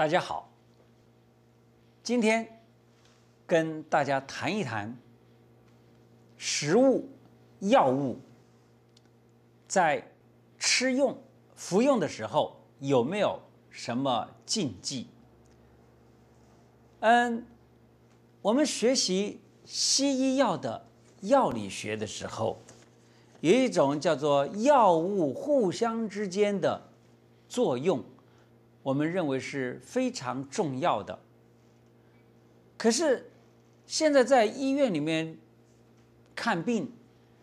大家好，今天跟大家谈一谈食物、药物在吃用、服用的时候有没有什么禁忌？嗯，我们学习西医药的药理学的时候，有一种叫做药物互相之间的作用。我们认为是非常重要的，可是现在在医院里面看病，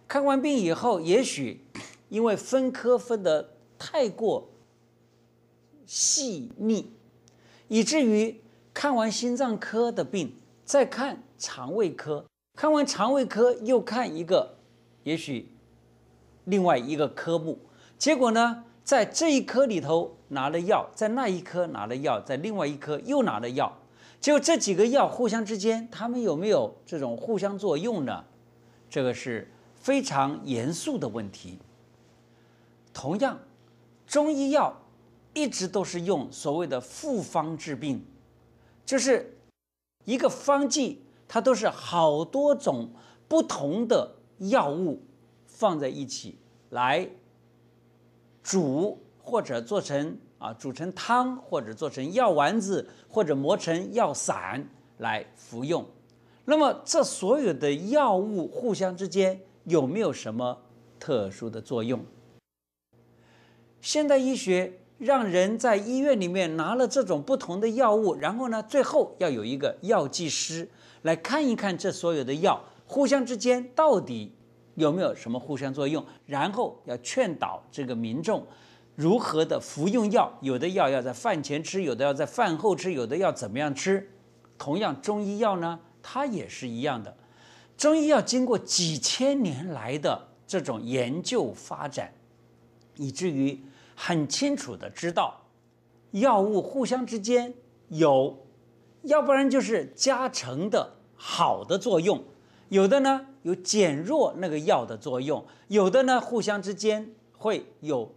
看完病以后，也许因为分科分的太过细腻，以至于看完心脏科的病，再看肠胃科，看完肠胃科又看一个，也许另外一个科目，结果呢？在这一颗里头拿了药，在那一颗拿了药，在另外一颗又拿了药，就这几个药互相之间，他们有没有这种互相作用呢？这个是非常严肃的问题。同样，中医药一直都是用所谓的复方治病，就是一个方剂，它都是好多种不同的药物放在一起来。煮或者做成啊，煮成汤，或者做成药丸子，或者磨成药散来服用。那么，这所有的药物互相之间有没有什么特殊的作用？现代医学让人在医院里面拿了这种不同的药物，然后呢，最后要有一个药剂师来看一看这所有的药互相之间到底。有没有什么互相作用？然后要劝导这个民众如何的服用药，有的药要在饭前吃，有的要在饭后吃，有的药怎么样吃。同样，中医药呢，它也是一样的。中医药经过几千年来的这种研究发展，以至于很清楚的知道药物互相之间有，要不然就是加成的好的作用，有的呢。有减弱那个药的作用，有的呢互相之间会有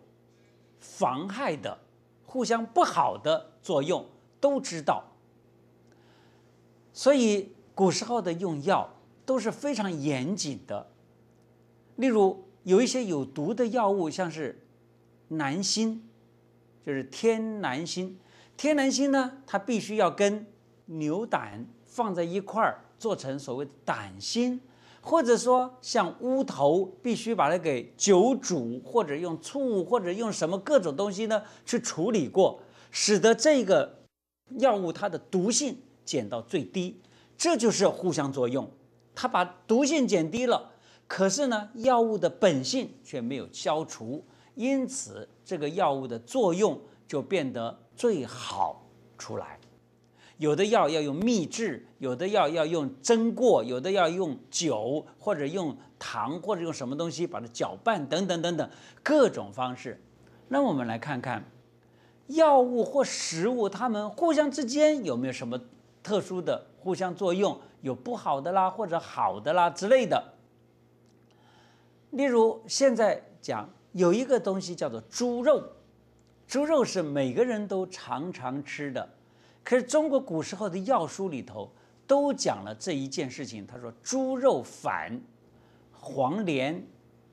妨害的，互相不好的作用都知道。所以古时候的用药都是非常严谨的。例如有一些有毒的药物，像是南星，就是天南星。天南星呢，它必须要跟牛胆放在一块儿，做成所谓的胆星。或者说，像乌头必须把它给久煮，或者用醋，或者用什么各种东西呢去处理过，使得这个药物它的毒性减到最低。这就是互相作用，它把毒性减低了，可是呢，药物的本性却没有消除，因此这个药物的作用就变得最好出来。有的药要用秘制，有的药要用蒸过，有的要用酒或者用糖或者用什么东西把它搅拌等等等等各种方式。那我们来看看药物或食物，它们互相之间有没有什么特殊的互相作用？有不好的啦，或者好的啦之类的。例如，现在讲有一个东西叫做猪肉，猪肉是每个人都常常吃的。可是中国古时候的药书里头都讲了这一件事情，他说猪肉反黄连、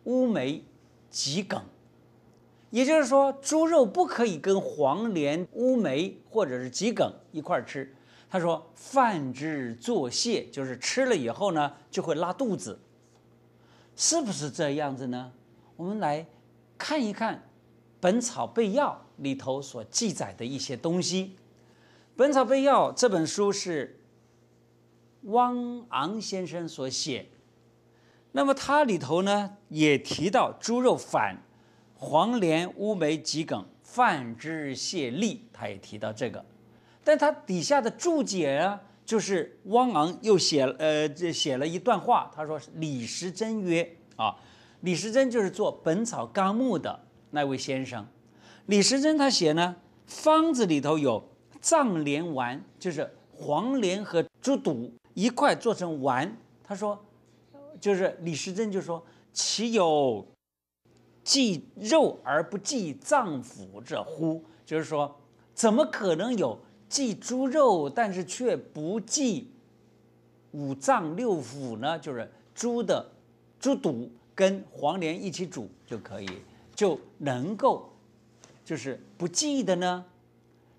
乌梅、桔梗，也就是说猪肉不可以跟黄连、乌梅或者是桔梗一块儿吃。他说饭之作泻，就是吃了以后呢就会拉肚子，是不是这样子呢？我们来看一看《本草备药》里头所记载的一些东西。《本草备要》这本书是汪昂先生所写，那么它里头呢也提到猪肉反黄连、乌梅、桔梗、泛之泻痢，他也提到这个，但他底下的注解啊，就是汪昂又写呃这写了一段话，他说李时珍曰啊，李时珍就是做《本草纲目》的那位先生，李时珍他写呢方子里头有。上连丸就是黄连和猪肚一块做成丸。他说，就是李时珍就说：“岂有忌肉而不忌脏腑者乎？”就是说，怎么可能有忌猪肉但是却不忌五脏六腑呢？就是猪的猪肚跟黄连一起煮就可以，就能够就是不忌的呢？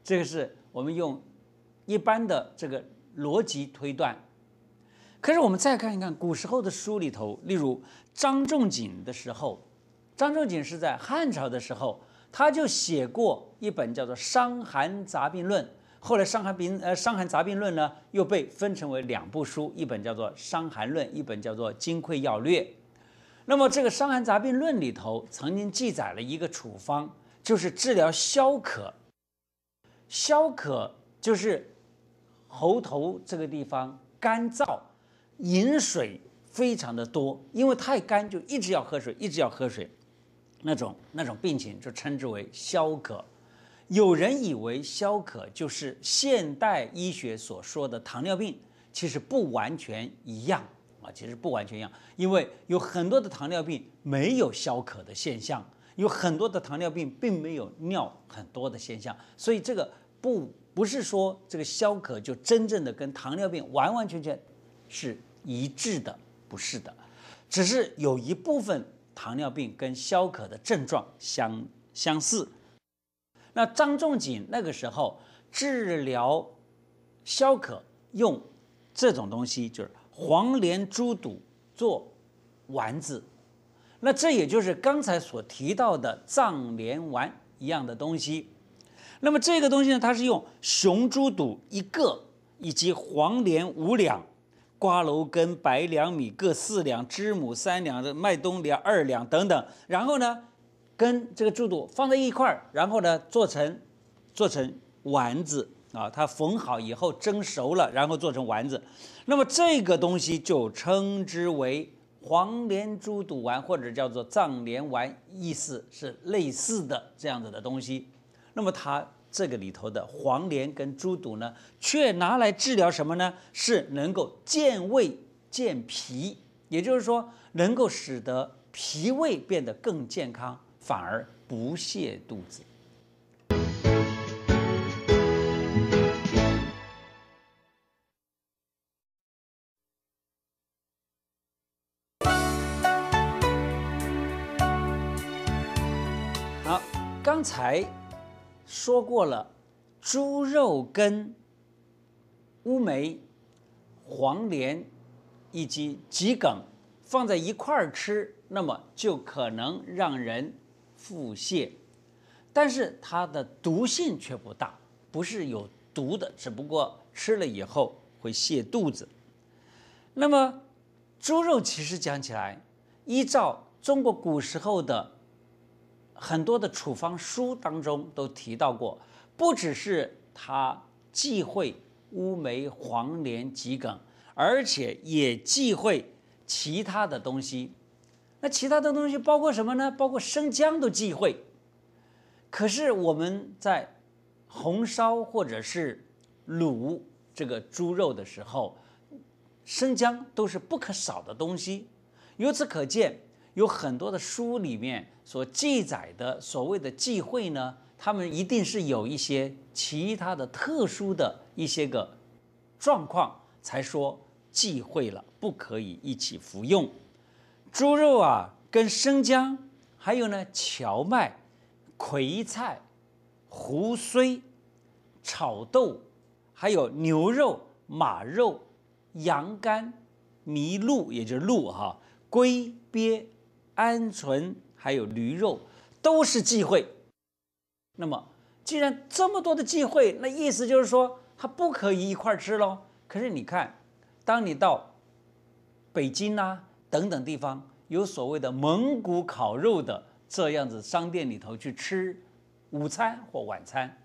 这个是。我们用一般的这个逻辑推断，可是我们再看一看古时候的书里头，例如张仲景的时候，张仲景是在汉朝的时候，他就写过一本叫做《伤寒杂病论》。后来《伤寒病》呃，《伤寒杂病论》呢又被分成为两部书，一本叫做《伤寒论》，一本叫做《金匮要略》。那么这个《伤寒杂病论》里头曾经记载了一个处方，就是治疗消渴。消渴就是喉头这个地方干燥，饮水非常的多，因为太干就一直要喝水，一直要喝水，那种那种病情就称之为消渴。有人以为消渴就是现代医学所说的糖尿病，其实不完全一样啊，其实不完全一样，因为有很多的糖尿病没有消渴的现象。有很多的糖尿病并没有尿很多的现象，所以这个不不是说这个消渴就真正的跟糖尿病完完全全是一致的，不是的，只是有一部分糖尿病跟消渴的症状相相似。那张仲景那个时候治疗消渴用这种东西，就是黄连、猪肚做丸子。那这也就是刚才所提到的藏莲丸一样的东西。那么这个东西呢，它是用雄猪肚一个，以及黄连五两、瓜蒌根、白粮米各四两、知母三两、麦冬两二两等等，然后呢，跟这个猪肚放在一块儿，然后呢做成做成丸子啊，它缝好以后蒸熟了，然后做成丸子。那么这个东西就称之为。黄连猪肚丸或者叫做藏连丸，意思是类似的这样子的东西。那么它这个里头的黄连跟猪肚呢，却拿来治疗什么呢？是能够健胃健脾，也就是说能够使得脾胃变得更健康，反而不泻肚子。才说过了，猪肉跟乌梅、黄连以及桔梗放在一块儿吃，那么就可能让人腹泻。但是它的毒性却不大，不是有毒的，只不过吃了以后会泻肚子。那么猪肉其实讲起来，依照中国古时候的。很多的处方书当中都提到过，不只是它忌讳乌梅、黄连、桔梗，而且也忌讳其他的东西。那其他的东西包括什么呢？包括生姜都忌讳。可是我们在红烧或者是卤这个猪肉的时候，生姜都是不可少的东西。由此可见。有很多的书里面所记载的所谓的忌讳呢，他们一定是有一些其他的特殊的一些个状况才说忌讳了，不可以一起服用。猪肉啊，跟生姜，还有呢荞麦、葵菜、胡荽、炒豆，还有牛肉、马肉、羊肝、麋鹿，也就是鹿哈，龟鳖。鹌鹑还有驴肉都是忌讳。那么，既然这么多的忌讳，那意思就是说，它不可以一块吃喽。可是你看，当你到北京啊等等地方，有所谓的蒙古烤肉的这样子商店里头去吃午餐或晚餐，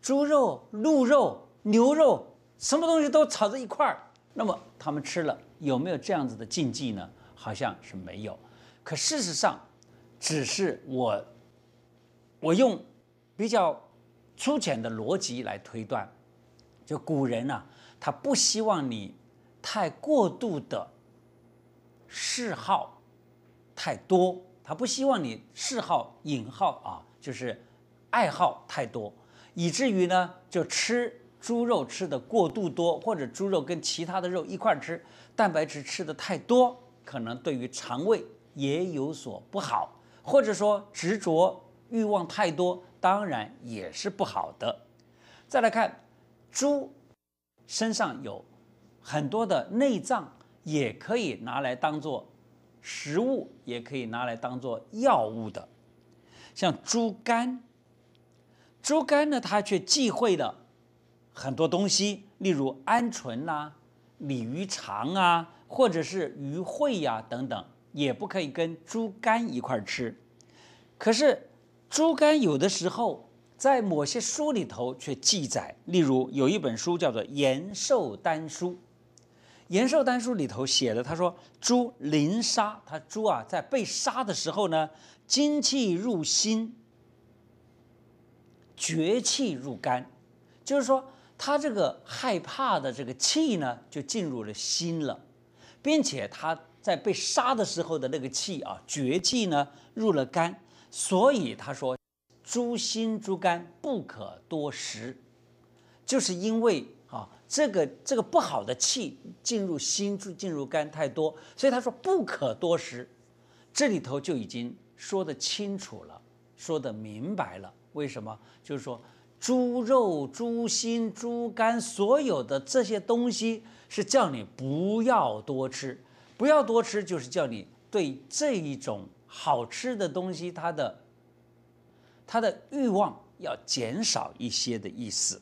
猪肉、鹿肉、牛肉，什么东西都炒在一块儿，那么他们吃了有没有这样子的禁忌呢？好像是没有。可事实上，只是我，我用比较粗浅的逻辑来推断，就古人呢，他不希望你太过度的嗜好太多，他不希望你嗜好引号啊，就是爱好太多，以至于呢，就吃猪肉吃的过度多，或者猪肉跟其他的肉一块儿吃，蛋白质吃的太多，可能对于肠胃。也有所不好，或者说执着欲望太多，当然也是不好的。再来看猪，身上有很多的内脏，也可以拿来当做食物，也可以拿来当做药物的。像猪肝，猪肝呢，它却忌讳了很多东西，例如鹌鹑啦、鲤鱼肠啊，或者是鱼喙呀等等。也不可以跟猪肝一块儿吃，可是猪肝有的时候在某些书里头却记载，例如有一本书叫做《延寿丹书》，《延寿丹书》里头写的，他说猪临杀，他猪啊在被杀的时候呢，精气入心，绝气入肝，就是说他这个害怕的这个气呢就进入了心了，并且他。在被杀的时候的那个气啊，绝气呢入了肝，所以他说，猪心、猪肝不可多食，就是因为啊，这个这个不好的气进入心、进入肝太多，所以他说不可多食。这里头就已经说得清楚了，说得明白了，为什么？就是说，猪肉、猪心、猪肝所有的这些东西，是叫你不要多吃。不要多吃，就是叫你对这一种好吃的东西，它的它的欲望要减少一些的意思。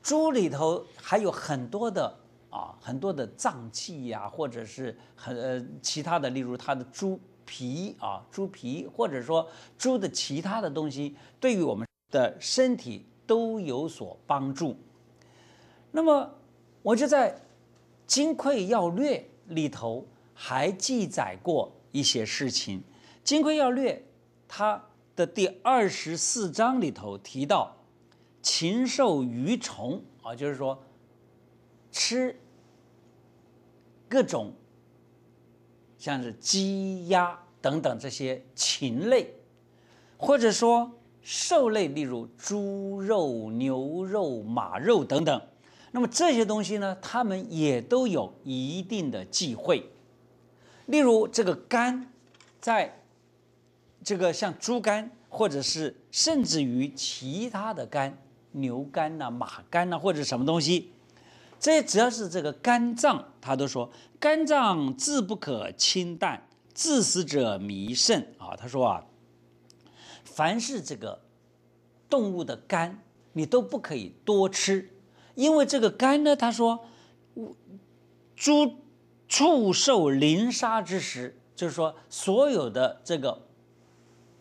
猪里头还有很多的啊，很多的脏器呀，或者是很呃其他的，例如它的猪皮啊，猪皮或者说猪的其他的东西，对于我们的身体都有所帮助。那么我就在《金匮要略》。里头还记载过一些事情，《金匮要略》它的第二十四章里头提到，禽兽鱼虫啊，就是说吃各种像是鸡鸭等等这些禽类，或者说兽类，例如猪肉、牛肉、马肉等等。那么这些东西呢，他们也都有一定的忌讳。例如，这个肝，在这个像猪肝，或者是甚至于其他的肝，牛肝呐、马肝呐，或者什么东西，这只要是这个肝脏，他都说肝脏自不可清淡，自死者迷肾啊。他说啊，凡是这个动物的肝，你都不可以多吃。因为这个肝呢，他说，猪畜兽临杀之时，就是说所有的这个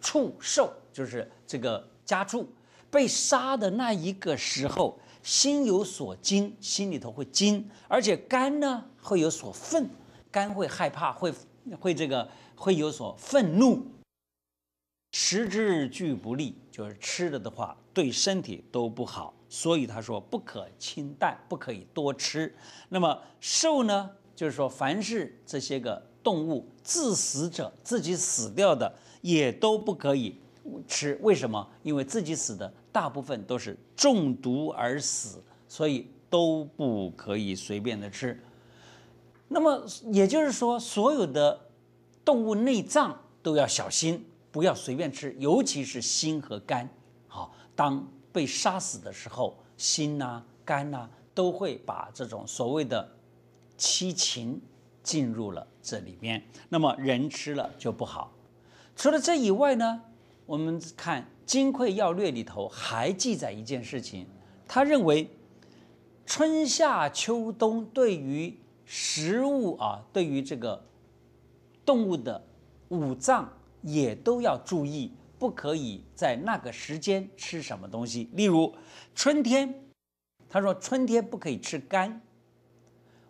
畜兽，就是这个家畜被杀的那一个时候，心有所惊，心里头会惊，而且肝呢会有所愤，肝会害怕，会会这个会有所愤怒，食之俱不利，就是吃了的话对身体都不好。所以他说不可清淡，不可以多吃。那么兽呢？就是说，凡是这些个动物自死者，自己死掉的也都不可以吃。为什么？因为自己死的大部分都是中毒而死，所以都不可以随便的吃。那么也就是说，所有的动物内脏都要小心，不要随便吃，尤其是心和肝。好，当。被杀死的时候，心呐、肝呐都会把这种所谓的七情进入了这里面，那么人吃了就不好。除了这以外呢，我们看《金匮要略》里头还记载一件事情，他认为春夏秋冬对于食物啊，对于这个动物的五脏也都要注意。不可以在那个时间吃什么东西。例如，春天，他说春天不可以吃肝，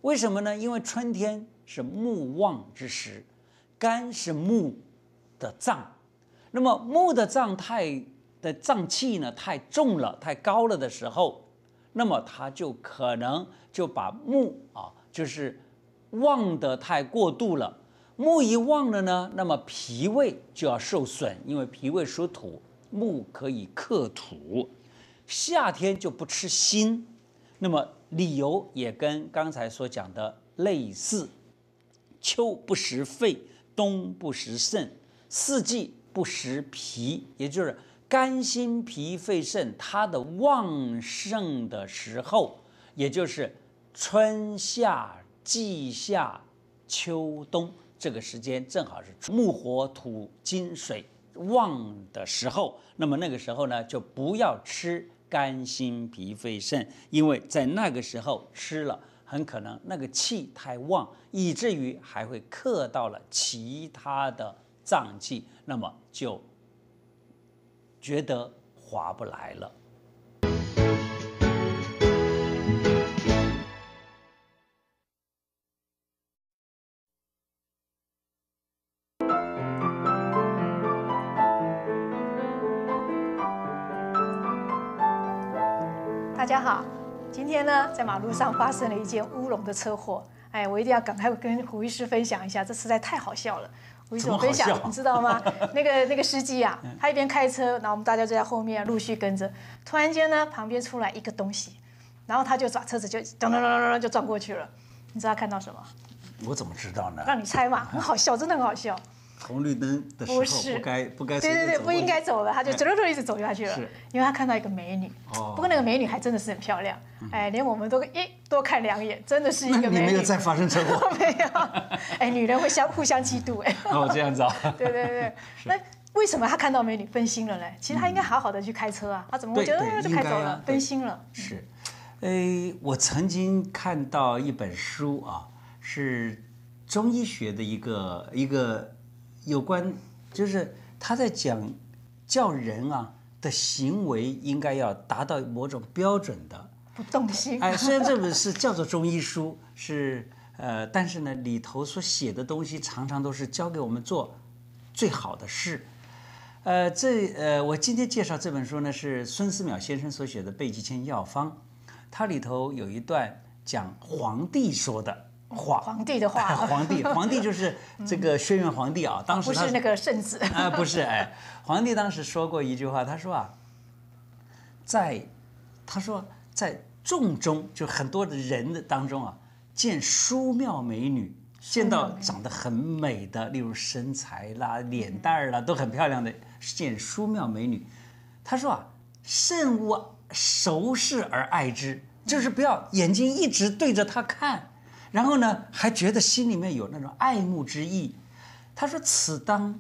为什么呢？因为春天是木旺之时，肝是木的脏，那么木的脏太的脏气呢太重了太高了的时候，那么它就可能就把木啊就是旺得太过度了。木一旺了呢，那么脾胃就要受损，因为脾胃属土，木可以克土。夏天就不吃辛，那么理由也跟刚才所讲的类似。秋不食肺，冬不食肾，四季不食脾，也就是肝、心、脾、肺、肾，它的旺盛的时候，也就是春夏、季夏、秋冬。这个时间正好是木火土金水旺的时候，那么那个时候呢，就不要吃肝心脾肺肾，因为在那个时候吃了，很可能那个气太旺，以至于还会克到了其他的脏器，那么就觉得划不来了。今天呢，在马路上发生了一件乌龙的车祸。哎，我一定要赶快跟胡医师分享一下，这实在太好笑了。胡医师分享，你知道吗？那个那个司机啊，他一边开车，然后我们大家就在后面陆续跟着。突然间呢，旁边出来一个东西，然后他就抓车子，就噔噔噔噔噔就撞过去了。你知道他看到什么？我怎么知道呢？让你猜嘛，很好笑，真的很好笑。红绿灯的时候不该不该对对对不应该走了，他就走路一直走下去了，因为他看到一个美女。哦，不过那个美女还真的是很漂亮，哎，连我们都一多看两眼，真的是一个美女。你没有再发生车祸？没有。哎，女人会相互相嫉妒哎。哦，这样子啊。对对对，那为什么他看到美女分心了嘞？其实他应该好好的去开车啊，他怎么会觉得就开走了？分心了。是，哎，我曾经看到一本书啊，是中医学的一个一个。有关就是他在讲，叫人啊的行为应该要达到某种标准的，不动心。哎，虽然这本书叫做中医书，是呃，但是呢里头所写的东西常常都是教给我们做最好的事。呃，这呃，我今天介绍这本书呢是孙思邈先生所写的《贝急千药方》，它里头有一段讲皇帝说的。皇皇帝的话，皇帝皇帝就是这个轩辕皇帝啊。当时不是那个圣子啊，不是哎。皇帝当时说过一句话，他说啊，在他说在众中，就很多的人的当中啊，见淑妙美女，见到长得很美的，例如身材啦、脸蛋儿啦，都很漂亮的，见淑妙美女，他说啊，慎勿熟视而爱之，就是不要眼睛一直对着她看。然后呢，还觉得心里面有那种爱慕之意。他说：“此当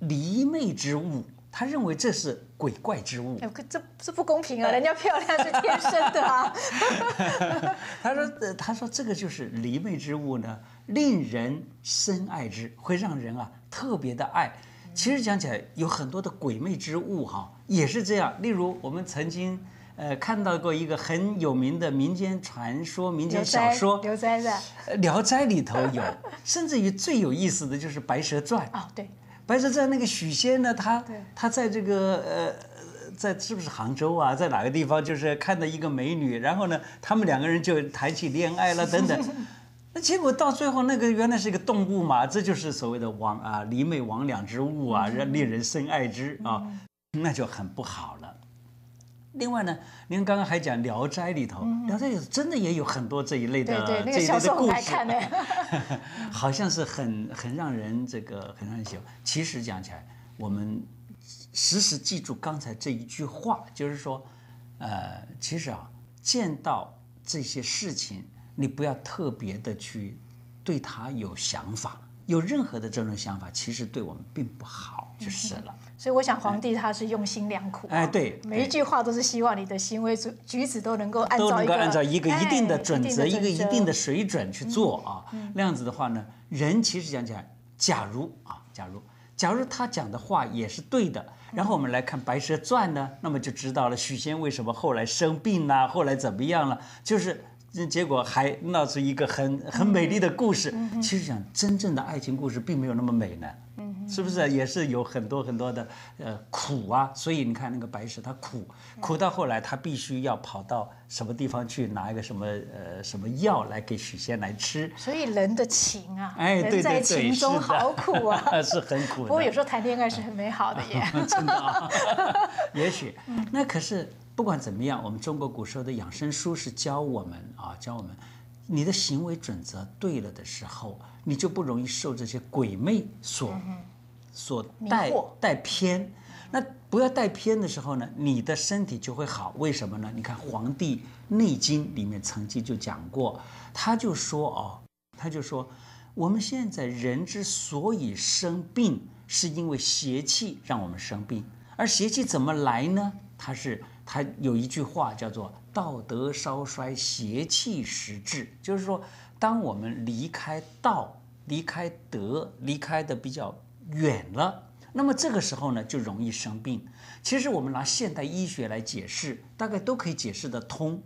离媚之物。”他认为这是鬼怪之物。哎，这这不公平啊！人家漂亮是天生的啊。他说：“他说这个就是离媚之物呢，令人深爱之，会让人啊特别的爱。其实讲起来，有很多的鬼魅之物哈，也是这样。例如我们曾经。”呃，看到过一个很有名的民间传说、民间小说《聊斋》的。呃，《聊斋》里头有，甚至于最有意思的就是《白蛇传》啊。对，《白蛇传》那个许仙呢，他他在这个呃，在是不是杭州啊，在哪个地方，就是看到一个美女，然后呢，他们两个人就谈起恋爱了，等等。那结果到最后，那个原来是一个动物嘛，这就是所谓的“王啊，离美魍魉之物啊，让令人深爱之啊，那就很不好了。”另外呢，您刚刚还讲《聊斋》里头，《聊斋》里头真的也有很多这一类的这的故事，好像是很很让人这个很让人喜欢。其实讲起来，我们时时记住刚才这一句话，就是说，呃，其实啊，见到这些事情，你不要特别的去对他有想法。有任何的这种想法，其实对我们并不好，就是了。所以我想，皇帝他是用心良苦。哎，对，每一句话都是希望你的行为、举止都能够按照都能够按照一个一定的准则、一个一定的水准去做啊。那样子的话呢，人其实讲起来，假如啊，假如，假如他讲的话也是对的，然后我们来看《白蛇传》呢，那么就知道了许仙为什么后来生病啦，后来怎么样了，就是。结果还闹出一个很很美丽的故事。其实讲真正的爱情故事，并没有那么美呢，是不是？也是有很多很多的呃苦啊。所以你看那个白蛇，她苦苦到后来，她必须要跑到什么地方去拿一个什么呃什么药来给许仙来吃。所以人的情啊，哎，对在情中好苦啊，是很苦。不过有时候谈恋爱是很美好的，耶，真的啊。也许，那可是。不管怎么样，我们中国古时候的养生书是教我们啊，教我们，你的行为准则对了的时候，你就不容易受这些鬼魅所所带带偏。那不要带偏的时候呢，你的身体就会好。为什么呢？你看《黄帝内经》里面曾经就讲过，他就说哦，他就说我们现在人之所以生病，是因为邪气让我们生病，而邪气怎么来呢？它是。他有一句话叫做“道德稍衰，邪气时至”，就是说，当我们离开道、离开德、离开的比较远了，那么这个时候呢，就容易生病。其实我们拿现代医学来解释，大概都可以解释得通。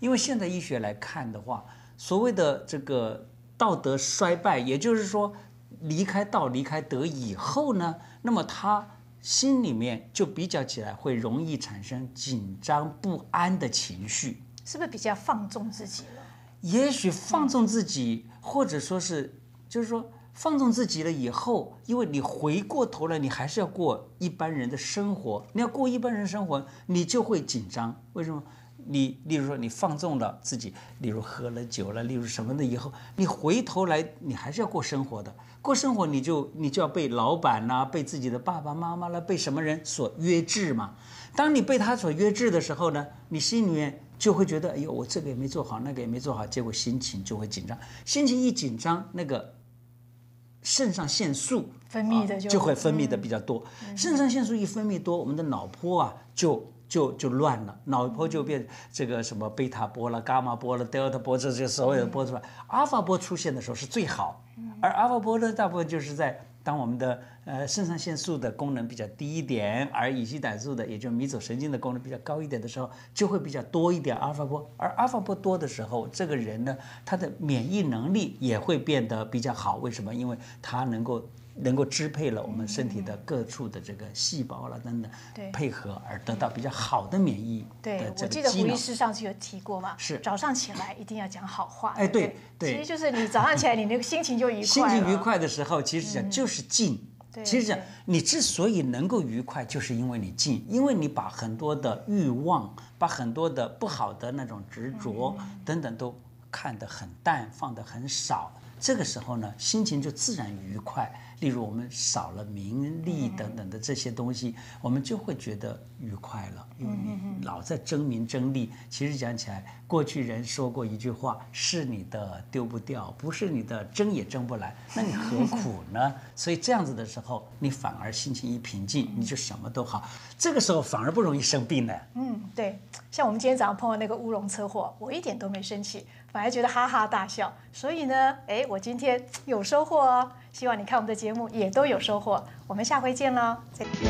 因为现代医学来看的话，所谓的这个道德衰败，也就是说离开道、离开德以后呢，那么他。心里面就比较起来，会容易产生紧张不安的情绪，是不是比较放纵自己了？也许放纵自己，或者说是，就是说放纵自己了以后，因为你回过头来，你还是要过一般人的生活，你要过一般人生活，你就会紧张，为什么？你例如说你放纵了自己，例如喝了酒了，例如什么的以后，你回头来你还是要过生活的，过生活你就你就要被老板呐，被自己的爸爸妈妈了，被什么人所约制嘛。当你被他所约制的时候呢，你心里面就会觉得，哎呦，我这个也没做好，那个也没做好，结果心情就会紧张，心情一紧张，那个肾上腺素分泌的就会分泌的比较多，肾上腺素一分泌多，我们的脑波啊就。就就乱了，脑波就变这个什么贝塔波了、伽马波了、德尔塔波，这些所有的波出来，阿尔法波出现的时候是最好，而阿尔法波呢，大部分就是在当我们的呃肾上腺素的功能比较低一点，而乙酰胆素的，也就是迷走神经的功能比较高一点的时候，就会比较多一点阿尔法波。而阿尔法波多的时候，这个人呢，他的免疫能力也会变得比较好。为什么？因为他能够。能够支配了我们身体的各处的这个细胞了等等，配合而得到比较好的免疫。对，我记得胡医师上次有提过嘛，是早上起来一定要讲好话。哎，对对，其实就是你早上起来，你那个心情就愉快。心情愉快的时候，其实讲就是静。对，其实讲你之所以能够愉快，就是因为你静，因为你把很多的欲望，把很多的不好的那种执着等等都看得很淡，放得很少，这个时候呢，心情就自然愉快。例如，我们少了名利等等的这些东西，我们就会觉得愉快了。因为你老在争名争利，其实讲起来，过去人说过一句话：是你的丢不掉，不是你的争也争不来，那你何 苦呢？所以这样子的时候，你反而心情一平静，你就什么都好。这个时候反而不容易生病呢。嗯，对。像我们今天早上碰到那个乌龙车祸，我一点都没生气。反而觉得哈哈大笑，所以呢，哎，我今天有收获哦。希望你看我们的节目也都有收获。我们下回见喽！再见。